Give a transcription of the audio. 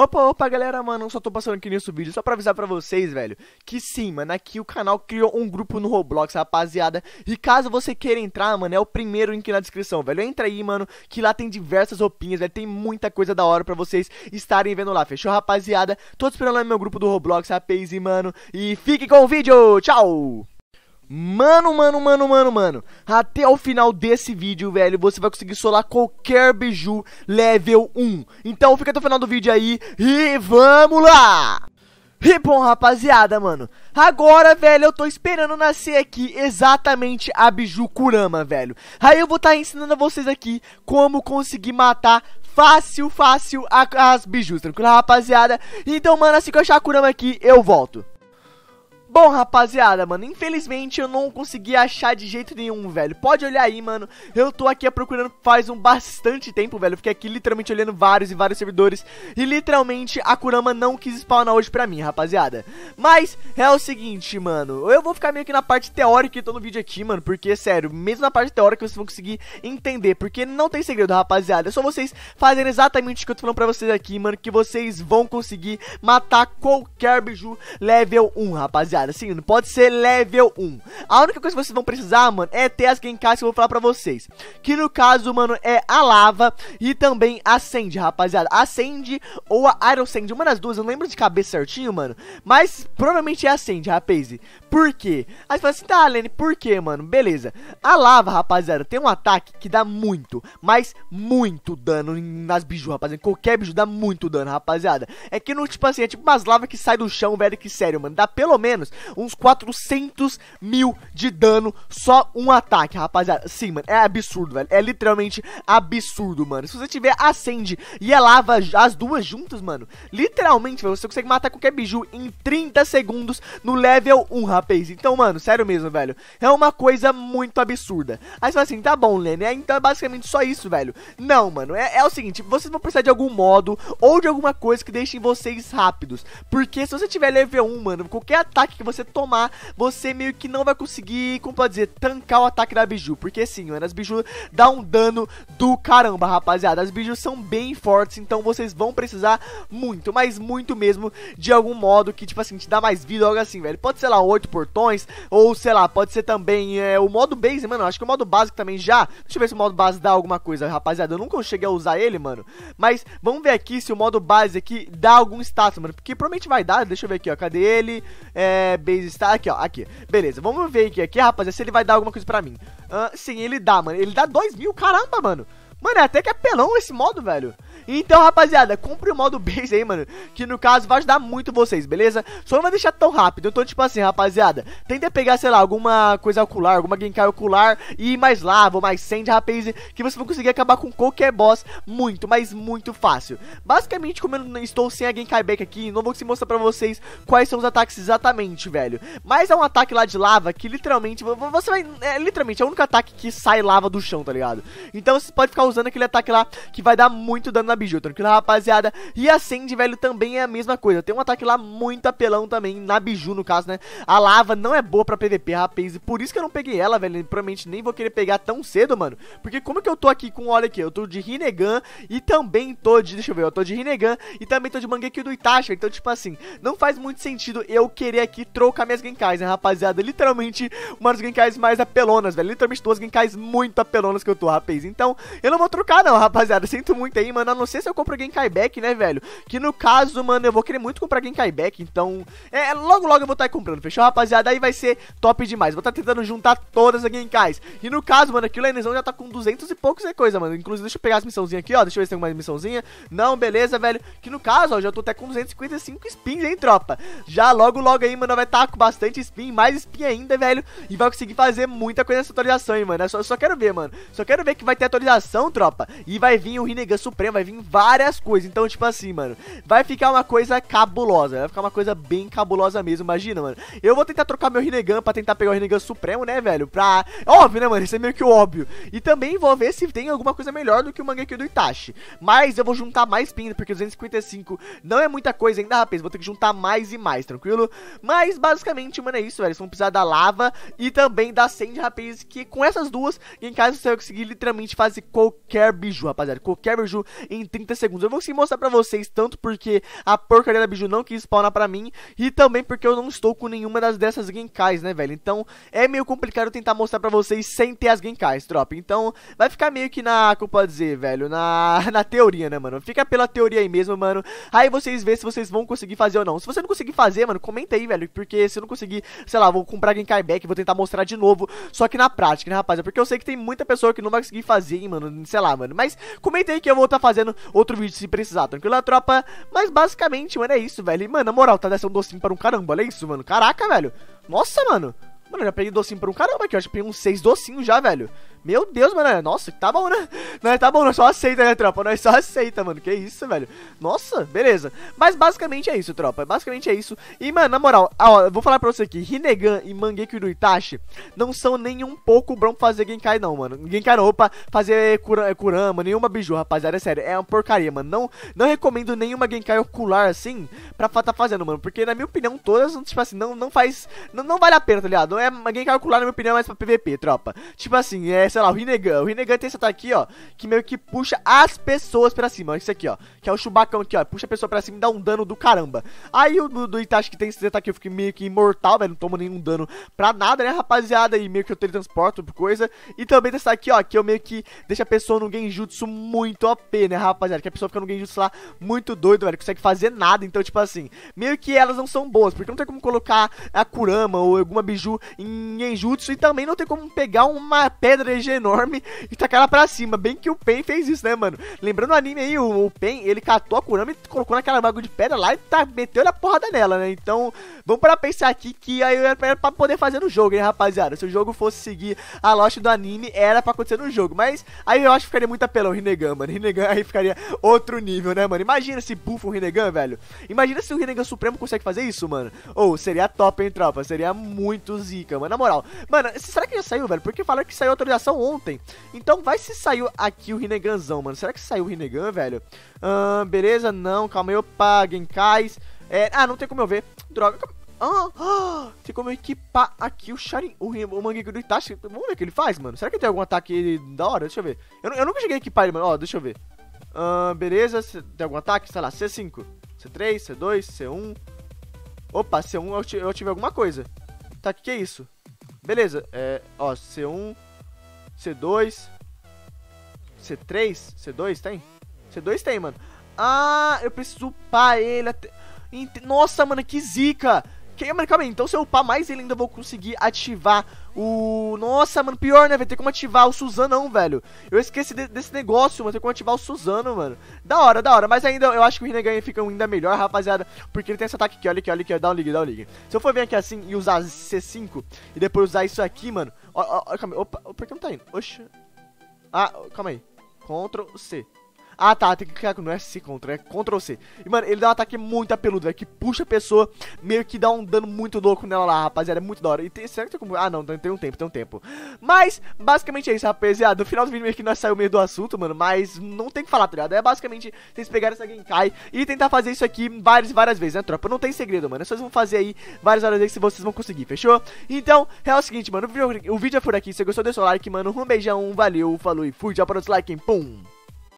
Opa, opa, galera, mano, só tô passando aqui nesse vídeo só pra avisar pra vocês, velho, que sim, mano, aqui o canal criou um grupo no Roblox, rapaziada, e caso você queira entrar, mano, é o primeiro link na descrição, velho, entra aí, mano, que lá tem diversas roupinhas, velho, tem muita coisa da hora pra vocês estarem vendo lá, fechou, rapaziada? Tô esperando lá no meu grupo do Roblox, rapaz, e, mano, e fique com o vídeo, tchau! Mano, mano, mano, mano, mano. Até o final desse vídeo, velho, você vai conseguir solar qualquer biju level 1. Então fica até o final do vídeo aí e vamos lá! E bom, rapaziada, mano. Agora, velho, eu tô esperando nascer aqui exatamente a Biju Kurama, velho. Aí eu vou estar tá ensinando a vocês aqui como conseguir matar fácil, fácil a, as bijus, tranquilo, rapaziada? Então, mano, assim que eu achar a Kurama aqui, eu volto. Bom, rapaziada, mano, infelizmente eu não consegui achar de jeito nenhum, velho. Pode olhar aí, mano. Eu tô aqui procurando faz um bastante tempo, velho. Fiquei aqui literalmente olhando vários e vários servidores. E literalmente a Kurama não quis spawnar hoje pra mim, rapaziada. Mas é o seguinte, mano. Eu vou ficar meio que na parte teórica e todo o vídeo aqui, mano. Porque, sério, mesmo na parte teórica vocês vão conseguir entender. Porque não tem segredo, rapaziada. É só vocês fazerem exatamente o que eu tô falando pra vocês aqui, mano. Que vocês vão conseguir matar qualquer biju level 1, rapaziada rapaziada. Assim, não pode ser level 1. A única coisa que vocês vão precisar, mano, é ter as Genkas que eu vou falar pra vocês. Que no caso, mano, é a lava e também a rapaziada. A ou a Iron Sand, uma das duas, eu não lembro de cabeça certinho, mano. Mas provavelmente é a rapaziada. Por quê? Aí você fala assim, tá, Lenny, por quê, mano? Beleza. A lava, rapaziada, tem um ataque que dá muito, mas muito dano nas biju, rapaziada. Qualquer biju dá muito dano, rapaziada. É que não, tipo assim, é tipo umas lavas que sai do chão, velho, que sério, mano. Dá pelo menos uns 400 mil de dano só um ataque, rapaziada. Sim, mano, é absurdo, velho. É literalmente absurdo, mano. Se você tiver acende e a é lava as duas juntas, mano, literalmente, velho, você consegue matar qualquer biju em 30 segundos no level 1, rapaziada rapaz. Então, mano, sério mesmo, velho. É uma coisa muito absurda. Aí você fala assim, tá bom, Lenny, é, então é basicamente só isso, velho. Não, mano, é, é o seguinte, vocês vão precisar de algum modo ou de alguma coisa que deixe vocês rápidos. Porque se você tiver level 1, mano, qualquer ataque que você tomar, você meio que não vai conseguir, como pode dizer, tancar o ataque da Biju. Porque sim, mano, as Biju dá um dano do caramba, rapaziada. As Biju são bem fortes, então vocês vão precisar muito, mas muito mesmo, de algum modo que, tipo assim, te dá mais vida, algo assim, velho. Pode ser lá 8, quatro portões, ou sei lá, pode ser também é, o modo base, mano, acho que o modo básico também já, deixa eu ver se o modo base dá alguma coisa, rapaziada, eu nunca cheguei a usar ele, mano, mas vamos ver aqui se o modo base aqui dá algum status, mano, porque provavelmente vai dar, deixa eu ver aqui, ó, cadê ele, é, base status, aqui, ó, aqui, beleza, vamos ver aqui, aqui, rapaziada, se ele vai dar alguma coisa pra mim, uh, sim, ele dá, mano, ele dá dois mil, caramba, mano, Mano, é até que apelão esse modo, velho. Então, rapaziada, compre o modo base aí, mano, que no caso vai ajudar muito vocês, beleza? Só não vai deixar tão rápido, eu então, tô tipo assim, rapaziada, tenta pegar, sei lá, alguma coisa ocular, alguma Genkai ocular e mais lava ou mais sand, rapaziada. que você vai conseguir acabar com qualquer boss muito, mas muito fácil. Basicamente, como eu não estou sem a Genkai Back aqui, não vou se mostrar pra vocês quais são os ataques exatamente, velho. Mas é um ataque lá de lava que literalmente, você vai, é literalmente, é o único ataque que sai lava do chão, tá ligado? Então você pode ficar usando aquele ataque lá que vai dar muito dano na Biju, tranquilo, rapaziada? E a Sandy, velho, também é a mesma coisa. Tem um ataque lá muito apelão também, na Biju, no caso, né? A lava não é boa pra PVP, rapaz, e por isso que eu não peguei ela, velho. Provavelmente nem vou querer pegar tão cedo, mano. Porque como que eu tô aqui com, olha aqui, eu tô de Rinnegan e também tô de, deixa eu ver, eu tô de Rinnegan e também tô de Mangekyo do Itachi, então, tipo assim, não faz muito sentido eu querer aqui trocar minhas Genkais, né, rapaziada? Literalmente, uma das Genkais mais apelonas, velho. Literalmente duas Genkais muito apelonas que eu tô, rapaz. Então, eu não vou trocar não, rapaziada. Sinto muito aí, mano, a não sei se eu compro Genkai Back, né, velho? Que no caso, mano, eu vou querer muito comprar Genkai Back, então... É, logo, logo eu vou estar comprando, fechou, rapaziada? Aí vai ser top demais. Vou estar tentando juntar todas as Genkais. E no caso, mano, aqui o Lenezão já tá com 200 e poucos e coisa, mano. Inclusive, deixa eu pegar as missãozinhas aqui, ó. Deixa eu ver se tem mais missãozinha. Não, beleza, velho. Que no caso, ó, já tô até com 255 spins, hein, tropa? Já logo, logo aí, mano, vai estar tá com bastante spin, mais spin ainda, velho. E vai conseguir fazer muita coisa nessa atualização, hein, mano. Eu é só, eu só quero ver, mano. Só quero ver que vai ter atualização, tropa. E vai vir o Rinnegan Supremo, vai vir várias coisas. Então, tipo assim, mano, vai ficar uma coisa cabulosa. Vai ficar uma coisa bem cabulosa mesmo, imagina, mano. Eu vou tentar trocar meu Rinnegan pra tentar pegar o Rinnegan Supremo, né, velho? Pra... Óbvio, né, mano? Isso é meio que óbvio. E também vou ver se tem alguma coisa melhor do que o Mangekyo do Itachi. Mas eu vou juntar mais pinda porque 255 não é muita coisa ainda, rapaz. Vou ter que juntar mais e mais, tranquilo? Mas, basicamente, mano, é isso, velho. Vocês vão precisar da lava e também da Sand, rapaz, que com essas duas, em casa você vai conseguir literalmente fazer qualquer biju, rapaziada. Qualquer biju em 30 segundos. Eu vou conseguir mostrar pra vocês, tanto porque a porcaria da Biju não quis spawnar pra mim, e também porque eu não estou com nenhuma das dessas Genkais, né, velho? Então, é meio complicado tentar mostrar pra vocês sem ter as Genkais, tropa. Então, vai ficar meio que na, como pode dizer, velho, na, na teoria, né, mano? Fica pela teoria aí mesmo, mano. Aí vocês vê se vocês vão conseguir fazer ou não. Se você não conseguir fazer, mano, comenta aí, velho, porque se eu não conseguir, sei lá, vou comprar Genkai Back, vou tentar mostrar de novo, só que na prática, né, rapaziada? Porque eu sei que tem muita pessoa que não vai conseguir fazer, hein, mano, sei lá, mano. Mas comenta aí que eu vou estar tá fazendo fazendo outro vídeo se precisar, tranquilo, a tropa? Mas basicamente, mano, é isso, velho. E, mano, a moral, tá descendo um docinho para um caramba, olha isso, mano. Caraca, velho. Nossa, mano. Mano, eu já peguei docinho pra um caramba aqui, eu acho peguei uns seis docinhos já, velho. Meu Deus, mano, é, nossa, tá bom, né? Nós tá bom, nós só aceita, né, tropa? Nós é só aceita, mano, que isso, velho. Nossa, beleza. Mas basicamente é isso, tropa, basicamente é isso. E, mano, na moral, ó, eu vou falar pra você aqui, Rinnegan e Mangekyo do Itachi não são nem um pouco bom pra fazer Genkai, não, mano. Genkai não, pra fazer cura, é, Kurama, nenhuma biju, rapaziada, é sério, é uma porcaria, mano. Não, não recomendo nenhuma Genkai ocular, assim, pra tá fazendo, mano, porque na minha opinião, todas, tipo assim, não, não faz, não, não vale a pena, tá ligado? não é ninguém calculado, na minha opinião, é mas pra PVP, tropa. Tipo assim, é, sei lá, o Rinnegan. O Rinnegan tem esse ataque tá aqui, ó, que meio que puxa as pessoas pra cima, ó. Isso aqui, ó. Que é o chubacão aqui, ó. Puxa a pessoa pra cima e dá um dano do caramba. Aí o do, do Itachi que tem esse ataque, eu fico meio que imortal, velho. Não tomo nenhum dano pra nada, né, rapaziada? E meio que eu teletransporto por coisa. E também tem esse aqui, ó, que eu meio que deixa a pessoa no genjutsu muito OP, né, rapaziada? Que a pessoa fica no genjutsu lá muito doido, velho. Consegue fazer nada. Então, tipo assim, meio que elas não são boas, porque não tem como colocar a Kurama ou alguma biju em Genjutsu e também não tem como pegar uma pedra enorme e tacar ela pra cima. Bem que o Pen fez isso, né, mano? Lembrando o anime aí, o, o Pen, ele catou a Kurama e colocou naquela bagulho de pedra lá e tá, meteu a porrada nela, né? Então, vamos para pensar aqui que aí era pra poder fazer no jogo, hein, rapaziada? Se o jogo fosse seguir a loja do anime, era pra acontecer no jogo. Mas aí eu acho que ficaria muito apelão o Rinnegan, mano. Rinnegan aí ficaria outro nível, né, mano? Imagina se bufa o Rinnegan, velho. Imagina se o Rinnegan Supremo consegue fazer isso, mano. Ou oh, seria top, hein, tropa? Seria muito zica zica, mano. Na moral. Mano, será que já saiu, velho? Porque falaram que saiu a atualização ontem. Então vai se saiu aqui o Rinneganzão, mano. Será que saiu o Rinnegan, velho? beleza, não. Calma aí, opa. Genkais. É, ah, não tem como eu ver. Droga. Ah, ah, tem como eu equipar aqui o Sharin, o, o Mangekyou do Itachi. Vamos ver o que ele faz, mano. Será que ele tem algum ataque da hora? Deixa eu ver. Eu, eu nunca cheguei a equipar ele, mano. Ó, deixa eu ver. beleza, tem algum ataque? Sei lá, C5, C3, C2, C1... Opa, C1 eu, eu tive alguma coisa. Tá, o que, que é isso? Beleza, é, ó, C1, C2, C3, C2 tem? C2 tem, mano. Ah, eu preciso upar ele até... Nossa, mano, que zica! Quem mas calma então se eu upar mais ele ainda vou conseguir ativar o... Nossa, mano, pior, né, Vai ter como ativar o Suzano velho. Eu esqueci de, desse negócio, mano. Tem como ativar o Suzano, mano. Da hora, da hora. Mas ainda eu acho que o Rinnegan fica ainda melhor, rapaziada. Porque ele tem esse ataque aqui, olha aqui, olha aqui. Dá um ligue, dá um ligue. Se eu for vir aqui assim e usar C5 e depois usar isso aqui, mano... Ó, ó, calma aí. Opa, por que não tá indo? Oxe. Ah, calma aí. Ctrl C. Ah, tá, tem que clicar é S contra, é Ctrl C. E, mano, ele dá um ataque muito apeludo, velho, é que puxa a pessoa, meio que dá um dano muito louco nela lá, rapaziada, é muito da hora. E tem, será que tem como... Ah, não, tem um tempo, tem um tempo. Mas, basicamente é isso, rapaziada, no final do vídeo meio que nós saímos meio do assunto, mano, mas não tem que falar, tá ligado? É basicamente vocês pegarem essa Genkai e tentar fazer isso aqui várias várias vezes, né, tropa? Não tem segredo, mano, vocês vão fazer aí várias várias vezes se vocês vão conseguir, fechou? Então, é o seguinte, mano, o vídeo, é por aqui, se você gostou, deixa o like, mano, um beijão, valeu, falou e fui, já para o dislike, pum!